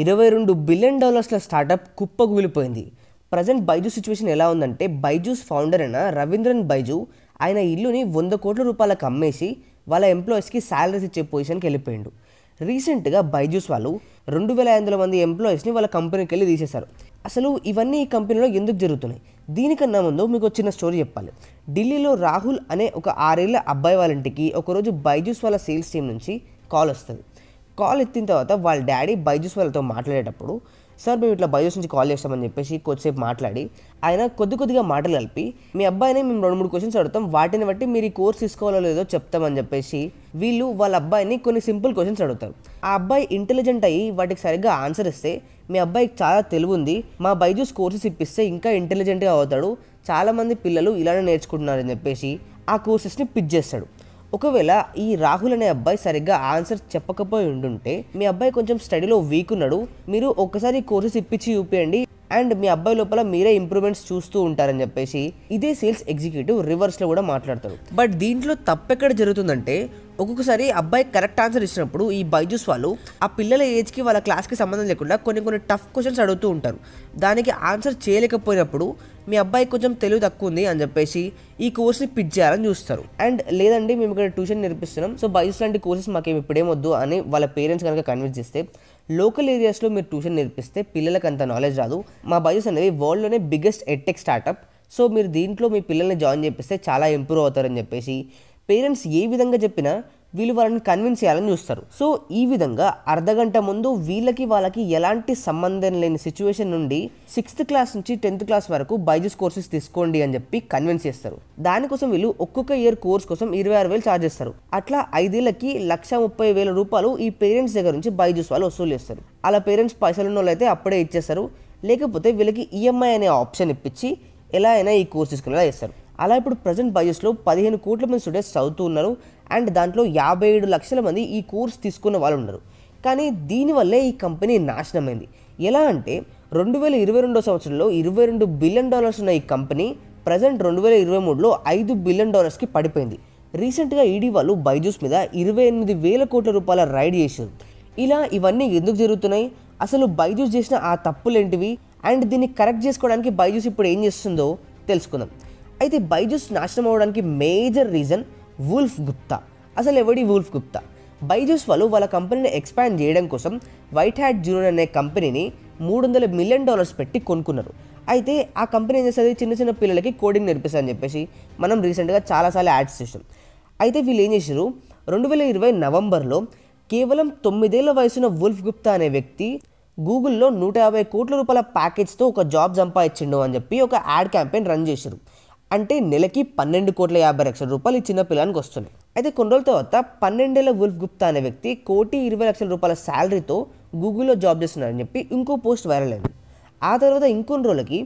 ఇరవై రెండు బిలియన్ డాలర్స్ల స్టార్టప్ కుప్పగూలిపోయింది ప్రజెంట్ బైజూస్ సిచ్యువేషన్ ఎలా ఉందంటే బైజూస్ ఫౌండర్ అయిన రవీంద్రన్ బైజూ ఆయన ఇల్లుని వంద కోట్ల రూపాయలకు అమ్మేసి వాళ్ళ ఎంప్లాయీస్కి శాలరీస్ ఇచ్చే పొజిషన్కి వెళ్ళిపోయిండు రీసెంట్గా బైజూస్ వాళ్ళు రెండు వేల ఐదు వందల మంది ఎంప్లాయీస్ని వాళ్ళ కంపెనీకి వెళ్ళి తీసేశారు అసలు ఇవన్నీ ఈ కంపెనీలో ఎందుకు జరుగుతున్నాయి దీనికన్నా ముందు మీకు వచ్చిన స్టోరీ చెప్పాలి ఢిల్లీలో రాహుల్ అనే ఒక ఆరేళ్ల అబ్బాయి వాళ్ళ ఇంటికి ఒకరోజు బైజూస్ వాళ్ళ సేల్స్ టీం నుంచి కాల్ వస్తుంది కాల్ ఎత్తిన తర్వాత వాళ్ళ డాడీ బైజూస్ వాళ్ళతో మాట్లాడేటప్పుడు సార్ మేము ఇట్లా బయోస్ నుంచి కాల్ చేస్తామని చెప్పేసి కొద్దిసేపు మాట్లాడి ఆయన కొద్ది కొద్దిగా మాటలు కలిపి మీ అబ్బాయిని మేము రెండు మూడు క్వశ్చన్స్ అడుగుతాం వాటిని బట్టి మీరు ఈ కోర్స్ తీసుకోవాలో లేదో చెప్తామని చెప్పేసి వీళ్ళు వాళ్ళ అబ్బాయిని కొన్ని సింపుల్ క్వశ్చన్స్ అడుగుతారు ఆ అబ్బాయి ఇంటెలిజెంట్ అయ్యి వాటికి సరిగ్గా ఆన్సర్ ఇస్తే మీ అబ్బాయికి చాలా తెలివి ఉంది మా బైజూస్ కోర్సెస్ ఇప్పిస్తే ఇంకా ఇంటెలిజెంట్గా అవుతాడు చాలామంది పిల్లలు ఇలానే నేర్చుకుంటున్నారని చెప్పేసి ఆ కోర్సెస్ని పిచ్ చేస్తాడు ఒకవేళ ఈ రాహుల్ అనే అబ్బాయి సరిగ్గా ఆన్సర్ చెప్పకపోయి ఉండుంటే మీ అబ్బాయి కొంచెం స్టడీలో వీక్ ఉన్నాడు మీరు ఒక్కసారి కోర్సెస్ ఇప్పించి చూపించండి అండ్ మీ అబ్బాయి లోపల మీరే ఇంప్రూవ్మెంట్స్ చూస్తూ ఉంటారని చెప్పేసి ఇదే సేల్స్ ఎగ్జిక్యూటివ్ రివర్స్లో కూడా మాట్లాడతారు బట్ దీంట్లో తప్పెక్కడ జరుగుతుందంటే ఒక్కొక్కసారి అబ్బాయి కరెక్ట్ ఆన్సర్ ఇచ్చినప్పుడు ఈ బైజూస్ వాళ్ళు ఆ పిల్లల ఏజ్కి వాళ్ళ క్లాస్కి సంబంధం లేకుండా కొన్ని కొన్ని టఫ్ క్వశ్చన్స్ అడుగుతూ ఉంటారు దానికి ఆన్సర్ చేయలేకపోయినప్పుడు మీ అబ్బాయి కొంచెం తెలివి తక్కువ ఉంది అని చెప్పేసి ఈ కోర్స్ని పిచ్ చేయాలని చూస్తారు అండ్ లేదండి మేము ఇక్కడ ట్యూషన్ నేర్పిస్తున్నాం సో బైజూస్ లాంటి కోర్సెస్ మాకేమి ఇప్పుడేమొద్దు అని వాళ్ళ పేరెంట్స్ కనుక కన్విన్స్ చేస్తే లోకల్ ఏరియాస్లో మీరు ట్యూషన్ నేర్పిస్తే పిల్లలకు అంత నాలెడ్జ్ రాదు మా బైజూస్ అనేది వరల్డ్లోనే బిగ్గెస్ట్ ఎడ్టెక్ స్టార్టప్ సో మీరు దీంట్లో మీ పిల్లల్ని జాయిన్ చేపిస్తే చాలా ఇంప్రూవ్ అవుతారని చెప్పేసి పేరెంట్స్ ఏ విధంగా చెప్పినా వీళ్ళు వాళ్ళని కన్విన్స్ చేయాలని చూస్తారు సో ఈ విధంగా అర్ధగంట ముందు వీళ్ళకి వాళ్ళకి ఎలాంటి సంబంధం లేని సిచ్యువేషన్ నుండి సిక్స్త్ క్లాస్ నుంచి టెన్త్ క్లాస్ వరకు బైజెస్ కోర్సెస్ తీసుకోండి అని చెప్పి కన్విన్స్ చేస్తారు దానికోసం వీళ్ళు ఒక్కొక్క ఇయర్ కోర్స్ కోసం ఇరవై ఆరు వేలు ఛార్జ్ చేస్తారు అట్లా ఐదేళ్లకి లక్ష ముప్పై వేల రూపాయలు ఈ పేరెంట్స్ దగ్గర నుంచి బైజూస్ వాళ్ళు వసూలు చేస్తారు అలా పేరెంట్స్ పైసలు ఉన్న అయితే అప్పుడే ఇచ్చేస్తారు లేకపోతే వీళ్ళకి ఈఎంఐ e అనే ఆప్షన్ ఇప్పించి ఎలా అయినా ఈ కోర్స్ తీసుకునేలా చేస్తారు అలా ఇప్పుడు ప్రజెంట్ బడ్జెట్లో పదిహేను కోట్ల మంది స్టూడెంట్స్ చదువుతూ ఉన్నారు అండ్ దాంట్లో యాభై ఏడు లక్షల మంది ఈ కోర్స్ తీసుకున్న వాళ్ళు ఉన్నారు కానీ దీనివల్లే ఈ కంపెనీ నాశనమైంది ఎలా అంటే రెండు వేల ఇరవై రెండో సంవత్సరంలో ఇరవై రెండు బిలియన్ డాలర్స్ ఉన్న ఈ కంపెనీ ప్రజెంట్ రెండు వేల ఇరవై మూడులో ఐదు బిలియన్ డాలర్స్కి పడిపోయింది రీసెంట్గా ఈడీ e వాళ్ళు బైజూస్ మీద ఇరవై ఎనిమిది వేల కోట్ల రూపాయల రైడ్ చేశారు ఇలా ఇవన్నీ ఎందుకు జరుగుతున్నాయి అసలు బైజూస్ చేసిన ఆ తప్పులేంటివి అండ్ దీన్ని కరెక్ట్ చేసుకోవడానికి బైజూస్ ఇప్పుడు ఏం చేస్తుందో తెలుసుకుందాం అయితే బైజూస్ నాశనం అవ్వడానికి మేజర్ రీజన్ వుల్ఫ్ గుప్తా అసలు ఎవడి వుల్ఫ్ గుప్తా బైజూస్ వాళ్ళు వాళ్ళ కంపెనీని ఎక్స్పాండ్ చేయడం కోసం వైట్ హ్యాట్ జూనియర్ అనే కంపెనీని మూడు వందల మిలియన్ డాలర్స్ పెట్టి కొనుక్కున్నారు అయితే ఆ కంపెనీ ఏం చేస్తుంది చిన్న చిన్న పిల్లలకి కోడింగ్ నేర్పిస్తా అని చెప్పేసి మనం రీసెంట్గా చాలాసార్లు యాడ్స్ చేసాం అయితే వీళ్ళు ఏం చేశారు రెండు వేల ఇరవై నవంబర్లో కేవలం తొమ్మిదేళ్ల వయసున్న వుల్ఫ్ గుప్తా అనే వ్యక్తి గూగుల్లో నూట యాభై కోట్ల రూపాయల ప్యాకేజ్తో ఒక జాబ్ సంపాదించిండు అని చెప్పి ఒక యాడ్ క్యాంపెయిన్ రన్ చేశారు అంటే నెలకి పన్నెండు కోట్ల యాభై లక్షల రూపాయలు చిన్న పిల్లానికి వస్తున్నాయి అయితే కొన్ని రోజుల తర్వాత పన్నెండేళ్ల వుల్ఫ్ గుప్తా అనే వ్యక్తి కోటి ఇరవై లక్షల రూపాయల శాలరీతో గూగుల్లో జాబ్ చేస్తున్నారని చెప్పి ఇంకో పోస్ట్ వైరల్ అయింది ఆ తర్వాత ఇంకొన్ని రోజులకి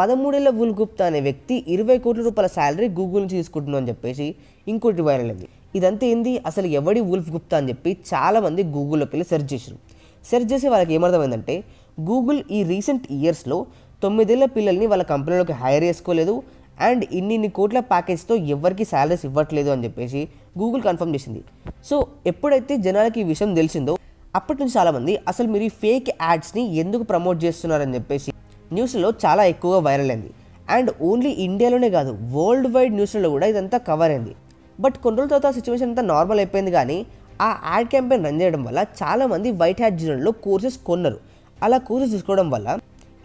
పదమూడేళ్ల వుల్ గుప్తా అనే వ్యక్తి ఇరవై కోట్ల రూపాయల శాలరీ గూగుల్ నుంచి తీసుకుంటున్నాం అని చెప్పేసి ఇంకోటి వైరల్ అయింది ఇదంతా ఏంది అసలు ఎవడి ఉల్ఫ్ గుప్తా అని చెప్పి చాలామంది గూగుల్లోకి వెళ్ళి సెర్చ్ చేశారు సెర్చ్ చేసి వాళ్ళకి ఏమర్థమైందంటే గూగుల్ ఈ రీసెంట్ ఇయర్స్లో తొమ్మిదేళ్ల పిల్లల్ని వాళ్ళ కంపెనీలోకి హైర్ చేసుకోలేదు అండ్ ఇన్ని ఇన్ని కోట్ల ప్యాకేజ్తో ఎవరికి శాలరీస్ ఇవ్వట్లేదు అని చెప్పేసి గూగుల్ కన్ఫర్మ్ చేసింది సో ఎప్పుడైతే జనాలకి ఈ విషయం తెలిసిందో అప్పటి నుంచి చాలామంది అసలు మీరు ఈ ఫేక్ యాడ్స్ని ఎందుకు ప్రమోట్ చేస్తున్నారని చెప్పేసి న్యూస్లో చాలా ఎక్కువగా వైరల్ అయింది అండ్ ఓన్లీ ఇండియాలోనే కాదు వరల్డ్ వైడ్ న్యూస్లో కూడా ఇదంతా కవర్ అయింది బట్ కొన్ని రోజుల తర్వాత సిచ్యువేషన్ అంతా నార్మల్ అయిపోయింది కానీ ఆ యాడ్ క్యాంపెయిన్ రన్ చేయడం వల్ల చాలామంది వైట్ హ్యాడ్ జూనియర్లో కోర్సెస్ కొన్నారు అలా కోర్సెస్ తీసుకోవడం వల్ల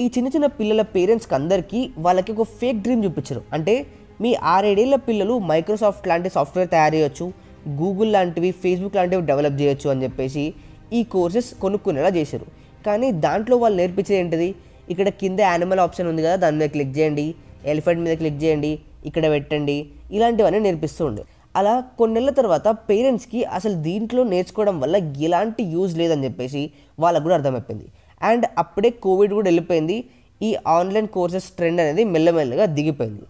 ఈ చిన్న చిన్న పిల్లల పేరెంట్స్కి అందరికీ వాళ్ళకి ఒక ఫేక్ డ్రీమ్ చూపించరు అంటే మీ ఆరేడేళ్ల పిల్లలు మైక్రోసాఫ్ట్ లాంటి సాఫ్ట్వేర్ తయారు చేయొచ్చు గూగుల్ లాంటివి ఫేస్బుక్ లాంటివి డెవలప్ చేయొచ్చు అని చెప్పేసి ఈ కోర్సెస్ కొనుక్కునేలా చేశారు కానీ దాంట్లో వాళ్ళు నేర్పించేది ఏంటిది ఇక్కడ కింద యానిమల్ ఆప్షన్ ఉంది కదా దాని మీద క్లిక్ చేయండి ఎలిఫెంట్ మీద క్లిక్ చేయండి ఇక్కడ పెట్టండి ఇలాంటివన్నీ నేర్పిస్తూ ఉండే అలా కొన్ని నెలల తర్వాత పేరెంట్స్కి అసలు దీంట్లో నేర్చుకోవడం వల్ల ఎలాంటి యూజ్ లేదని చెప్పేసి వాళ్ళకు కూడా అర్థమైపోయింది అండ్ అప్పుడే కోవిడ్ కూడా వెళ్ళిపోయింది ఈ ఆన్లైన్ కోర్సెస్ ట్రెండ్ అనేది మెల్లమెల్లగా దిగిపోయింది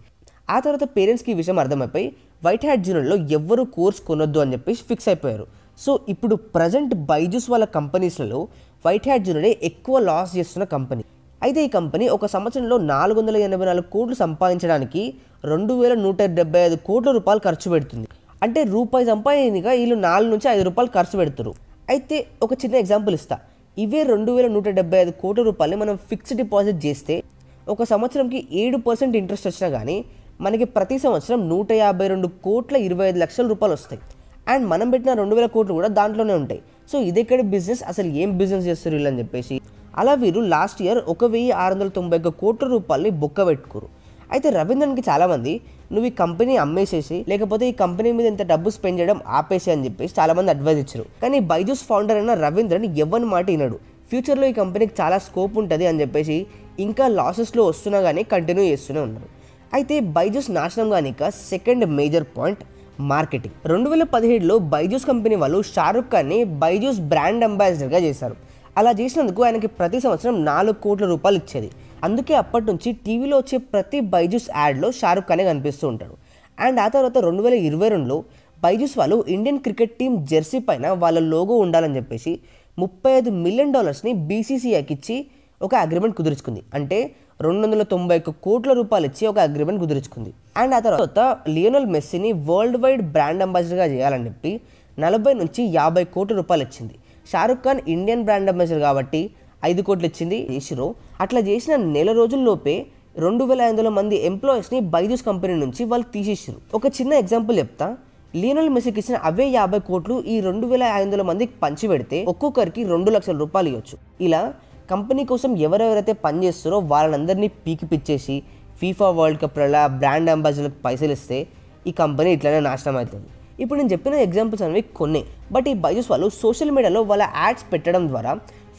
ఆ తర్వాత పేరెంట్స్కి ఈ విషయం అర్థమైపోయి వైట్ హ్యాట్ జూనియర్లో ఎవరు కోర్స్ కొనొద్దు అని చెప్పేసి ఫిక్స్ అయిపోయారు సో ఇప్పుడు ప్రజెంట్ బైజూస్ వాళ్ళ కంపెనీస్లలో వైట్ హ్యాట్ జూనియరే ఎక్కువ లాస్ చేస్తున్న కంపెనీ అయితే ఈ కంపెనీ ఒక సంవత్సరంలో నాలుగు వందల ఎనభై నాలుగు కోట్లు సంపాదించడానికి రెండు వేల నూట డెబ్బై ఐదు కోట్ల రూపాయలు ఖర్చు పెడుతుంది అంటే రూపాయి సంపాదించగా వీళ్ళు నాలుగు నుంచి ఐదు రూపాయలు ఖర్చు పెడతారు అయితే ఒక చిన్న ఎగ్జాంపుల్ ఇస్తాను ఇవే రెండు వేల నూట డెబ్బై ఐదు కోట్ల రూపాయలు మనం ఫిక్స్డ్ డిపాజిట్ చేస్తే ఒక సంవత్సరంకి ఏడు పర్సెంట్ ఇంట్రెస్ట్ వచ్చినా కానీ మనకి ప్రతి సంవత్సరం నూట యాభై రెండు కోట్ల ఇరవై ఐదు లక్షల రూపాయలు వస్తాయి అండ్ మనం పెట్టిన రెండు వేల కోట్లు కూడా దాంట్లోనే ఉంటాయి సో ఇదెక్కడ బిజినెస్ అసలు ఏం బిజినెస్ చేస్తారు వీళ్ళని చెప్పేసి అలా వీరు లాస్ట్ ఇయర్ ఒక వెయ్యి ఆరు వందల తొంభై ఒక్క కోట్ల రూపాయలని బొక్క పెట్టుకోరు అయితే రవీంద్రన్కి చాలామంది నువ్వు ఈ కంపెనీ అమ్మేసేసి లేకపోతే ఈ కంపెనీ మీద ఇంత డబ్బు స్పెండ్ చేయడం ఆపేసి అని చెప్పేసి చాలామంది అడ్వైజ్ ఇచ్చారు కానీ బైజూస్ ఫౌండర్ అయిన రవీంద్రన్ ఎవరి మాట వినడు ఫ్యూచర్లో ఈ కంపెనీకి చాలా స్కోప్ ఉంటుంది అని చెప్పేసి ఇంకా లాసెస్లో వస్తున్నా కానీ కంటిన్యూ చేస్తూనే ఉన్నారు అయితే బైజూస్ నాశనం కానిక సెకండ్ మేజర్ పాయింట్ మార్కెటింగ్ రెండు వేల పదిహేడులో బైజూస్ కంపెనీ వాళ్ళు షారుఖ్ ఖాన్ని బైజూస్ బ్రాండ్ అంబాసిడర్గా చేశారు అలా చేసినందుకు ఆయనకి ప్రతి సంవత్సరం నాలుగు కోట్ల రూపాయలు ఇచ్చేది అందుకే అప్పటి నుంచి టీవీలో వచ్చే ప్రతి బైజూస్ యాడ్లో షారుఖ్ ఖానే కనిపిస్తూ ఉంటాడు అండ్ ఆ తర్వాత రెండు వేల ఇరవై రెండులో బైజూస్ వాళ్ళు ఇండియన్ క్రికెట్ టీం జెర్సీ పైన వాళ్ళ లోగో ఉండాలని చెప్పేసి ముప్పై ఐదు మిలియన్ డాలర్స్ని బీసీసీఐకి ఇచ్చి ఒక అగ్రిమెంట్ కుదుర్చుకుంది అంటే రెండు వందల తొంభై ఒక్క కోట్ల రూపాయలు ఇచ్చి ఒక అగ్రిమెంట్ కుదుర్చుకుంది అండ్ ఆ తర్వాత లియోనల్ మెస్సీని వరల్డ్ వైడ్ బ్రాండ్ అంబాసిడర్గా చేయాలని చెప్పి నలభై నుంచి యాభై కోట్ల రూపాయలు ఇచ్చింది Shahrukh Khan Indian brand ambassador కాబట్టి ఐదు కోట్లు ఇచ్చింది చేసిరో అట్లా చేసిన నెల రోజుల్లోపే రెండు వేల ఐదు వందల మంది ఎంప్లాయీస్ని బైజూస్ కంపెనీ నుంచి వాళ్ళు తీసేసారు ఒక చిన్న ఎగ్జాంపుల్ చెప్తా లీనల్ మెస్సీకి ఇచ్చిన అవే యాభై కోట్లు ఈ రెండు వేల ఐదు వందల మందికి పంచి పెడితే ఒక్కొక్కరికి రెండు లక్షల రూపాయలు ఇవ్వచ్చు ఇలా కంపెనీ కోసం ఎవరెవరైతే పనిచేస్తారో వాళ్ళందరినీ పీకి పిచ్చేసి ఫీఫా వరల్డ్ కప్ అలా బ్రాండ్ అంబాసిడర్కి పైసలు ఇస్తే ఈ కంపెనీ ఇట్లానే నాశనం అవుతుంది ఇప్పుడు నేను చెప్పిన ఎగ్జాంపుల్స్ అనేవి కొన్ని బట్ ఈ బైజూస్ వాళ్ళు సోషల్ మీడియాలో వాళ్ళ యాడ్స్ పెట్టడం ద్వారా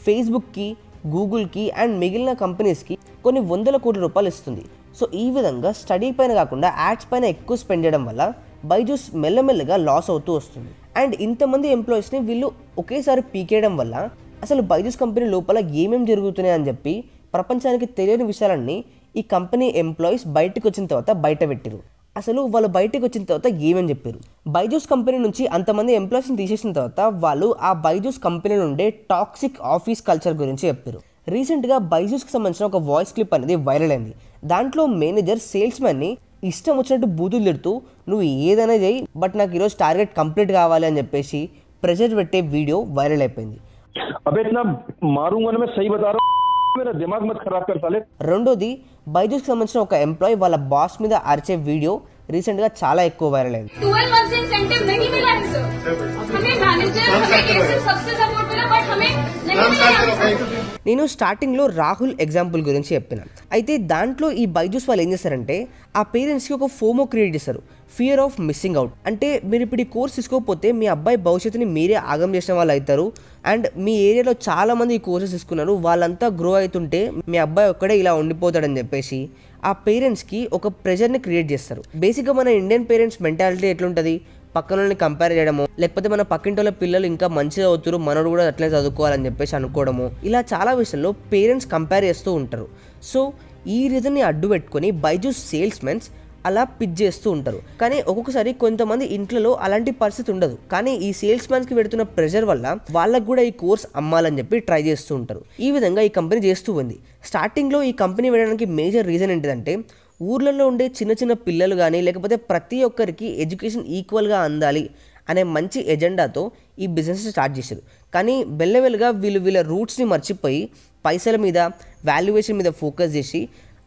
ఫేస్బుక్కి గూగుల్కి అండ్ మిగిలిన కంపెనీస్కి కొన్ని వందల కోట్ల రూపాయలు ఇస్తుంది సో ఈ విధంగా స్టడీ పైన కాకుండా యాడ్స్ పైన ఎక్కువ స్పెండ్ చేయడం వల్ల బైజూస్ మెల్లమెల్లగా లాస్ అవుతూ వస్తుంది అండ్ ఇంతమంది ఎంప్లాయీస్ని వీళ్ళు ఒకేసారి పీకేయడం వల్ల అసలు బైజూస్ కంపెనీ లోపల ఏమేమి జరుగుతున్నాయని చెప్పి ప్రపంచానికి తెలియని విషయాలన్నీ ఈ కంపెనీ ఎంప్లాయీస్ బయటకు వచ్చిన తర్వాత బయట పెట్టారు అసలు వాళ్ళు బయటకు వచ్చిన తర్వాత ఏమని చెప్పారు బైజూస్ కంపెనీ నుంచి అంతమంది ఎంప్లాయీస్ని తీసేసిన తర్వాత వాళ్ళు ఆ బైజూస్ కంపెనీ నుండే టాక్సిక్ ఆఫీస్ కల్చర్ గురించి చెప్పారు రీసెంట్గా బైజూస్కి సంబంధించిన ఒక వాయిస్ క్లిప్ అనేది వైరల్ అయింది దాంట్లో మేనేజర్ సేల్స్మెన్ని ఇష్టం వచ్చినట్టు బూతులు తిడుతూ నువ్వు ఏదైనా చేయి బట్ నాకు ఈరోజు టార్గెట్ కంప్లీట్ కావాలి అని చెప్పేసి ప్రెజర్ పెట్టే వీడియో వైరల్ అయిపోయింది అబ్బాయి ఇట్లా మారుంగా సై मेरा దిమాగ్ मत खराब कर साले రెండోది బైజూస్కి సంబంధించిన ఒక ఎంప్లాయ్ వాళ్ళ బాస్ మీద అరిచే వీడియో రీసెంట్ గా చాలా ఎక్కువ వైరల్ అయింది ट्वेल्व मंथ से इंसेंटिव नहीं मिला है सर तो। हमें मैनेजर हमें ये सब सबसे सपोर्ट मिला बट हमें నేను స్టార్టింగ్లో రాహుల్ ఎగ్జాంపుల్ గురించి చెప్పినాను అయితే దాంట్లో ఈ బైజూస్ వాళ్ళు ఏం చేస్తారంటే ఆ పేరెంట్స్కి ఒక ఫోమో క్రియేట్ చేస్తారు ఫియర్ ఆఫ్ మిస్సింగ్ అవుట్ అంటే మీరు ఇప్పుడు ఈ కోర్స్ తీసుకోకపోతే మీ అబ్బాయి భవిష్యత్తుని మీరే ఆగం చేసిన వాళ్ళు అవుతారు అండ్ మీ ఏరియాలో చాలామంది ఈ కోర్సెస్ తీసుకున్నారు వాళ్ళంతా గ్రో అవుతుంటే మీ అబ్బాయి ఒక్కడే ఇలా ఉండిపోతాడని చెప్పేసి ఆ పేరెంట్స్కి ఒక ప్రెజర్ని క్రియేట్ చేస్తారు బేసిక్గా మన ఇండియన్ పేరెంట్స్ మెంటాలిటీ ఎట్లుంటుంది పక్కనని కంపేర్ చేయడము లేకపోతే మన పక్కింటి పిల్లలు ఇంకా మంచిగా అవుతారు మనోడు కూడా అట్లనే చదువుకోవాలని చెప్పేసి అనుకోవడము ఇలా చాలా విషయంలో పేరెంట్స్ కంపేర్ చేస్తూ ఉంటారు సో ఈ రీజన్ని అడ్డు పెట్టుకొని బైజూస్ సేల్స్మెన్స్ అలా పిచ్ చేస్తూ ఉంటారు కానీ ఒక్కొక్కసారి కొంతమంది ఇంట్లో అలాంటి పరిస్థితి ఉండదు కానీ ఈ సేల్స్ మ్యాన్స్కి పెడుతున్న ప్రెషర్ వల్ల వాళ్ళకు కూడా ఈ కోర్స్ అమ్మాలని చెప్పి ట్రై చేస్తూ ఉంటారు ఈ విధంగా ఈ కంపెనీ చేస్తూ ఉంది స్టార్టింగ్లో ఈ కంపెనీ వెళ్ళడానికి మేజర్ రీజన్ ఏంటిదంటే ఊర్లలో ఉండే చిన్న చిన్న పిల్లలు కానీ లేకపోతే ప్రతి ఒక్కరికి ఎడ్యుకేషన్ ఈక్వల్గా అందాలి అనే మంచి ఎజెండాతో ఈ బిజినెస్ స్టార్ట్ చేశారు కానీ బెల్లవెల్గా వీళ్ళు వీళ్ళ రూట్స్ని మర్చిపోయి పైసల మీద వాల్యుయేషన్ మీద ఫోకస్ చేసి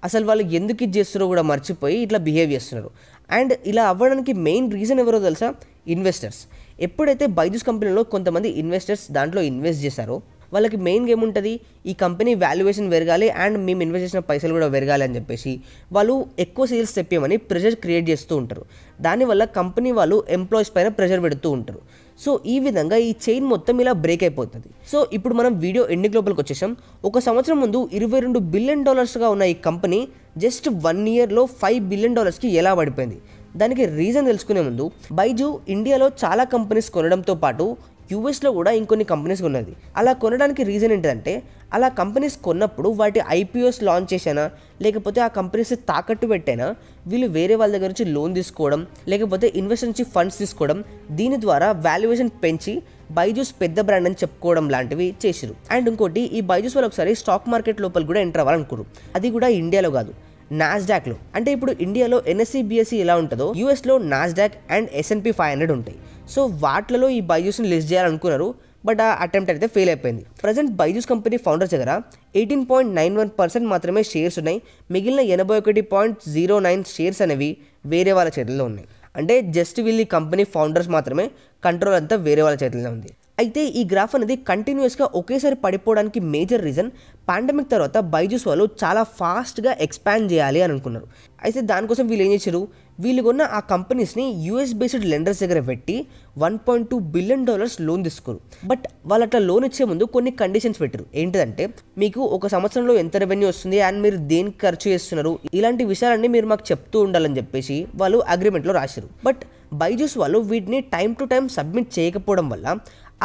అసలు వాళ్ళు ఎందుకు ఇది చేస్తున్నారో కూడా మర్చిపోయి ఇట్లా బిహేవ్ చేస్తున్నారు అండ్ ఇలా అవ్వడానికి మెయిన్ రీజన్ ఎవరో తెలుసా ఇన్వెస్టర్స్ ఎప్పుడైతే బైజూస్ కంపెనీలో కొంతమంది ఇన్వెస్టర్స్ దాంట్లో ఇన్వెస్ట్ చేశారో వాళ్ళకి మెయిన్ గేమ్ ఉంటుంది ఈ కంపెనీ వాల్యుయేషన్ పెరగాలి అండ్ మేము ఇన్వెస్ట్ చేసిన పైసలు కూడా పెరగాలి అని చెప్పేసి వాళ్ళు ఎక్కువ సీల్స్ తెప్పేమని ప్రెషర్ క్రియేట్ చేస్తూ ఉంటారు దానివల్ల కంపెనీ వాళ్ళు ఎంప్లాయీస్ పైన ప్రెషర్ పెడుతూ ఉంటారు సో ఈ విధంగా ఈ చైన్ మొత్తం ఇలా బ్రేక్ అయిపోతుంది సో ఇప్పుడు మనం వీడియో ఎన్ని లోపలికి వచ్చేసాం ఒక సంవత్సరం ముందు ఇరవై రెండు బిలియన్ డాలర్స్గా ఉన్న ఈ కంపెనీ జస్ట్ వన్ ఇయర్లో ఫైవ్ బిలియన్ డాలర్స్కి ఎలా పడిపోయింది దానికి రీజన్ తెలుసుకునే ముందు బైజు ఇండియాలో చాలా కంపెనీస్ కొనడంతో పాటు యూఎస్లో కూడా ఇంకొన్ని కంపెనీస్ ఉన్నది అలా కొనడానికి రీజన్ ఏంటంటే అలా కంపెనీస్ కొన్నప్పుడు వాటి ఐపీఎస్ లాంచ్ చేసానా లేకపోతే ఆ కంపెనీస్ తాకట్టు పెట్టైనా వీళ్ళు వేరే వాళ్ళ దగ్గర నుంచి లోన్ తీసుకోవడం లేకపోతే ఇన్వెస్ట్ నుంచి ఫండ్స్ తీసుకోవడం దీని ద్వారా వాల్యుయేషన్ పెంచి బైజూస్ పెద్ద బ్రాండ్ అని చెప్పుకోవడం లాంటివి చేశారు అండ్ ఇంకోటి ఈ బైజూస్ వాళ్ళు ఒకసారి స్టాక్ మార్కెట్ లోపల కూడా ఎంటర్ అవ్వాలనుకోరు అది కూడా ఇండియాలో కాదు నాస్డాక్లో అంటే ఇప్పుడు ఇండియాలో ఎన్ఎస్సి బిఎస్సి ఎలా ఉంటుందో యూఎస్లో NASDAQ and S&P five hundred ఉంటాయి సో వాటిలలో ఈ బైజూస్ని లిస్ట్ చేయాలనుకున్నారు బట్ ఆ అటెంప్ట్ అయితే ఫెయిల్ అయిపోయింది ప్రజెంట్ బైజూస్ కంపెనీ ఫౌండర్స్ దగ్గర eighteen point nine one percent మాత్రమే షేర్స్ ఉన్నాయి మిగిలిన ఎనభై ఒకటి పాయింట్ జీరో నైన్ షేర్స్ అనేవి వేరే వాళ్ళ చేతుల్లో ఉన్నాయి అంటే జస్ట్ వీళ్ళు కంపెనీ ఫౌండర్స్ మాత్రమే కంట్రోల్ అంతా వేరే వాళ్ళ చేతుల్లో ఉంది అయితే ఈ గ్రాఫ్ అనేది కంటిన్యూస్గా ఒకేసారి పడిపోవడానికి మేజర్ రీజన్ పాండమిక్ తర్వాత బైజూస్ వాళ్ళు చాలా ఫాస్ట్గా ఎక్స్పాండ్ చేయాలి అని అనుకున్నారు అయితే దానికోసం వీళ్ళు ఏం చేశారు వీళ్ళు కొన్న ఆ కంపెనీస్ని యూఎస్ బేస్డ్ లెండర్స్ దగ్గర పెట్టి one point two billion dollars loan తీసుకోరు బట్ వాళ్ళు అట్లా లోన్ ఇచ్చే ముందు కొన్ని కండిషన్స్ పెట్టారు ఏంటంటే మీకు ఒక సంవత్సరంలో ఎంత రెవెన్యూ వస్తుంది అండ్ మీరు దేనికి ఖర్చు చేస్తున్నారు ఇలాంటి విషయాలన్నీ మీరు మాకు చెప్తూ ఉండాలని చెప్పేసి వాళ్ళు అగ్రిమెంట్లో రాశారు బట్ బైజూస్ వాళ్ళు వీటిని టైం టు టైం సబ్మిట్ చేయకపోవడం వల్ల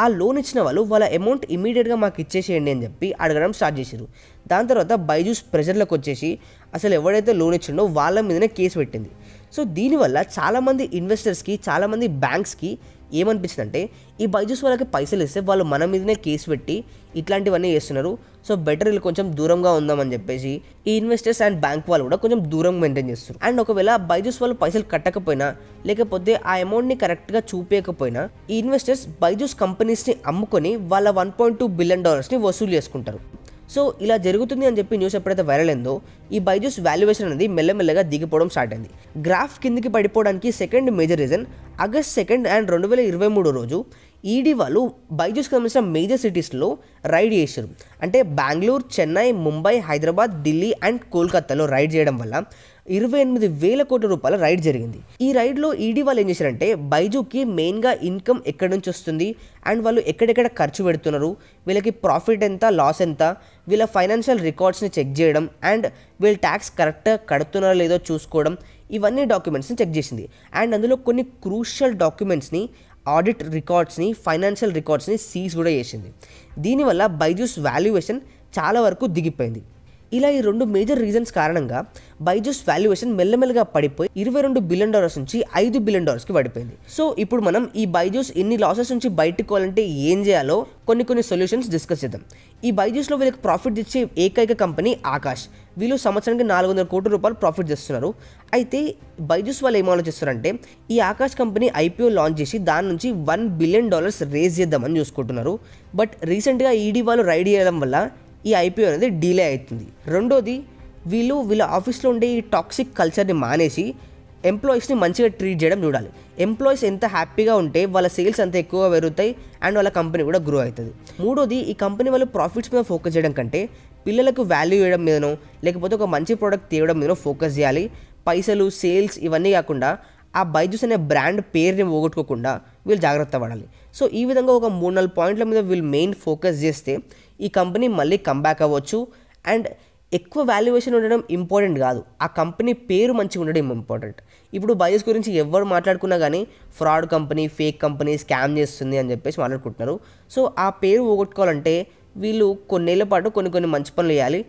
ఆ లోన్ ఇచ్చిన వాళ్ళు వాళ్ళ అమౌంట్ ఇమీడియట్గా మాకు ఇచ్చేసేయండి అని చెప్పి అడగడం స్టార్ట్ చేశారు దాని తర్వాత బైజూస్ ప్రెజర్లకు వచ్చేసి అసలు ఎవడైతే లోన్ ఇచ్చిండో వాళ్ళ మీదనే కేసు పెట్టింది సో దీనివల్ల చాలామంది ఇన్వెస్టర్స్కి చాలామంది బ్యాంక్స్కి ఏమనిపించింది అంటే ఈ బైజూస్ వాళ్ళకి పైసలు ఇస్తే వాళ్ళు మన మీదనే కేసు పెట్టి ఇట్లాంటివన్నీ చేస్తున్నారు సో బెటర్ వీళ్ళు కొంచెం దూరంగా ఉందామని చెప్పేసి ఈ ఇన్వెస్టర్స్ అండ్ బ్యాంక్ వాళ్ళు కూడా కొంచెం దూరంగా మెయింటైన్ చేస్తారు అండ్ ఒకవేళ బైజూస్ వాళ్ళు పైసలు కట్టకపోయినా లేకపోతే ఆ అమౌంట్ని కరెక్ట్గా చూపించకపోయినా ఈ ఇన్వెస్టర్స్ బైజూస్ కంపెనీస్ని అమ్ముకొని వాళ్ళ వన్ పాయింట్ టూ బిలియన్ డాలర్స్ని వసూలు చేసుకుంటారు సో ఇలా జరుగుతుంది అని చెప్పి న్యూస్ ఎప్పుడైతే వైరల్ అయిందో ఈ బైజూస్ వాల్యుయేషన్ అనేది మెల్లమెల్లగా దిగిపోవడం స్టార్ట్ అయింది గ్రాఫ్ కిందికి పడిపోవడానికి second major reason August second and రెండు వేల ఇరవై మూడు రోజు ఈడీ వాళ్ళు బైజూస్ సంబంధించిన మేజర్ సిటీస్లో రైడ్ చేశారు అంటే బెంగళూరు చెన్నై ముంబై హైదరాబాద్ ఢిల్లీ అండ్ కోల్కత్తాలో రైడ్ చేయడం వల్ల ఇరవై ఎనిమిది వేల కోట్ల రూపాయల రైడ్ జరిగింది ఈ రైడ్లో ఈడీ వాళ్ళు ఏం చేశారంటే బైజూకి మెయిన్గా ఇన్కమ్ ఎక్కడి నుంచి వస్తుంది అండ్ వాళ్ళు ఎక్కడెక్కడ ఖర్చు పెడుతున్నారు వీళ్ళకి ప్రాఫిట్ ఎంత లాస్ ఎంత వీళ్ళ ఫైనాన్షియల్ రికార్డ్స్ని చెక్ చేయడం అండ్ వీళ్ళు ట్యాక్స్ కరెక్ట్గా కడుతున్నారో లేదో చూసుకోవడం ఇవన్నీ డాక్యుమెంట్స్ని చెక్ చేసింది అండ్ అందులో కొన్ని క్రూషియల్ డాక్యుమెంట్స్ని ఆడిట్ రికార్డ్స్ని ఫైనాన్షియల్ రికార్డ్స్ని సీజ్ కూడా చేసింది దీనివల్ల బైజూస్ వాల్యుయేషన్ చాలా వరకు దిగిపోయింది ఇలా ఈ రెండు మేజర్ రీజన్స్ కారణంగా బైజూస్ వాల్యుయేషన్ మెల్లమెల్లగా పడిపోయి ఇరవై రెండు బిలియన్ డాలర్స్ నుంచి ఐదు బిలియన్ డాలర్స్కి పడిపోయింది సో ఇప్పుడు మనం ఈ బైజూస్ ఎన్ని లాసెస్ నుంచి బయటకోవాలంటే పోవాలంటే ఏం చేయాలో కొన్ని కొన్ని సొల్యూషన్స్ డిస్కస్ చేద్దాం ఈ బైజూస్లో వీళ్ళకి ప్రాఫిట్ ఇచ్చే ఏకైక కంపెనీ ఆకాష్ వీళ్ళు సంవత్సరానికి నాలుగు వందల కోట్ల రూపాయలు ప్రాఫిట్ చేస్తున్నారు అయితే బైజూస్ వాళ్ళు ఏం ఆలోచిస్తారంటే ఈ ఆకాశ్ కంపెనీ ఐపీఓ లాంచ్ చేసి దాని నుంచి వన్ బిలియన్ డాలర్స్ రేజ్ చేద్దామని చూసుకుంటున్నారు బట్ రీసెంట్గా ఈడీ వాళ్ళు రైడ్ చేయడం వల్ల ఈ ఐపీఓ అనేది డీలే అవుతుంది రెండోది వీళ్ళు వీళ్ళ ఆఫీస్లో ఉండే ఈ టాక్సిక్ కల్చర్ని మానేసి ఎంప్లాయీస్ని మంచిగా ట్రీట్ చేయడం చూడాలి ఎంప్లాయీస్ ఎంత హ్యాపీగా ఉంటే వాళ్ళ సేల్స్ అంత ఎక్కువగా పెరుగుతాయి అండ్ వాళ్ళ కంపెనీ కూడా గ్రో అవుతుంది మూడోది ఈ కంపెనీ వాళ్ళు ప్రాఫిట్స్ మీద ఫోకస్ చేయడం కంటే పిల్లలకు వాల్యూ ఇవ్వడం మీదనో లేకపోతే ఒక మంచి ప్రోడక్ట్ తీయడం మీద ఫోకస్ చేయాలి పైసలు సేల్స్ ఇవన్నీ కాకుండా ఆ బైజూస్ అనే బ్రాండ్ పేరుని పోగొట్టుకోకుండా వీళ్ళు జాగ్రత్త పడాలి సో ఈ విధంగా ఒక మూడు నాలుగు పాయింట్ల మీద వీళ్ళు మెయిన్ ఫోకస్ చేస్తే ఈ కంపెనీ మళ్ళీ కంబ్యాక్ అవ్వచ్చు అండ్ ఎక్కువ వాల్యుయేషన్ ఉండడం ఇంపార్టెంట్ కాదు ఆ కంపెనీ పేరు మంచిగా ఉండడం ఇంపార్టెంట్ ఇప్పుడు బయోస్ గురించి ఎవరు మాట్లాడుకున్నా కానీ fraud company fake company scam చేస్తుంది అని చెప్పేసి మాట్లాడుకుంటున్నారు సో ఆ పేరు పోగొట్టుకోవాలంటే వీళ్ళు కొన్నేళ్ల పాటు కొన్ని కొన్ని మంచి పనులు చేయాలి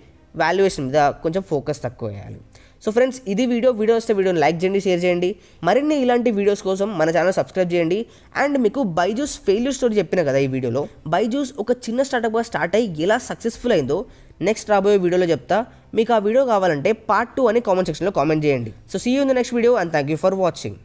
వాల్యుయేషన్ మీద కొంచెం ఫోకస్ తక్కువ వేయాలి సో ఫ్రెండ్స్ ఇది వీడియో వీడియో వస్తే వీడియోని లైక్ చేయండి షేర్ చేయండి మరిన్ని ఇలాంటి వీడియోస్ కోసం మన ఛానల్ సబ్స్క్రైబ్ చేయండి అండ్ మీకు బైజూస్ ఫెయిల్యూర్ స్టోరీ చెప్పిన కదా ఈ వీడియోలో బైజూస్ ఒక చిన్న స్టార్టప్గా స్టార్ట్ అయ్యి ఎలా సక్సెస్ఫుల్ అయిందో నెక్స్ట్ రాబోయే వీడియోలో చెప్తా మీకు ఆ వీడియో కావాలంటే పార్ట్ టూ అని కామెంట్ సెక్షన్లో కామెంట్ చేయండి so see you in the next video and thank you for watching